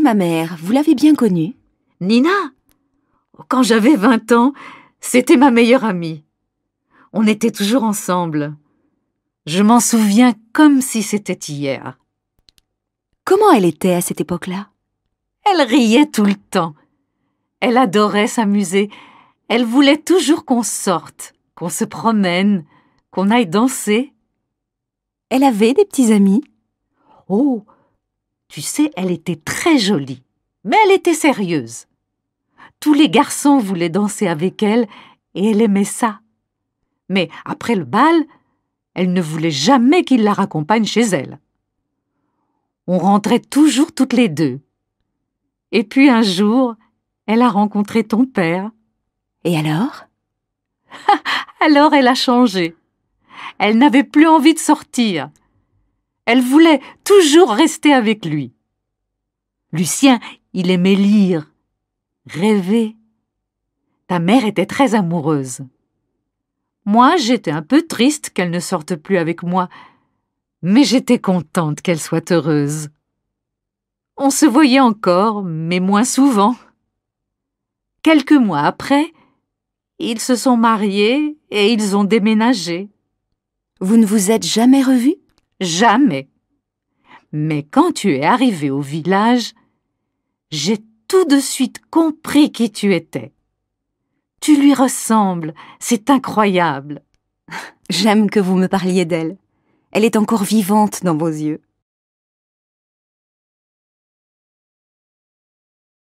ma mère, vous l'avez bien connue Nina Quand j'avais 20 ans, c'était ma meilleure amie. On était toujours ensemble. Je m'en souviens comme si c'était hier. Comment elle était à cette époque-là Elle riait tout le temps. Elle adorait s'amuser. Elle voulait toujours qu'on sorte, qu'on se promène, qu'on aille danser. Elle avait des petits amis Oh, tu sais, elle était très jolie, mais elle était sérieuse. Tous les garçons voulaient danser avec elle et elle aimait ça. Mais après le bal, elle ne voulait jamais qu'il la raccompagne chez elle. On rentrait toujours toutes les deux. Et puis un jour, elle a rencontré ton père. Et alors Alors elle a changé. Elle n'avait plus envie de sortir. Elle voulait toujours rester avec lui. Lucien, il aimait lire, rêver. Ta mère était très amoureuse. Moi, j'étais un peu triste qu'elle ne sorte plus avec moi, mais j'étais contente qu'elle soit heureuse. On se voyait encore, mais moins souvent. Quelques mois après, ils se sont mariés et ils ont déménagé. Vous ne vous êtes jamais revus Jamais. Mais quand tu es arrivé au village, j'ai tout de suite compris qui tu étais. Tu lui ressembles, c'est incroyable. J'aime que vous me parliez d'elle. Elle est encore vivante dans vos yeux.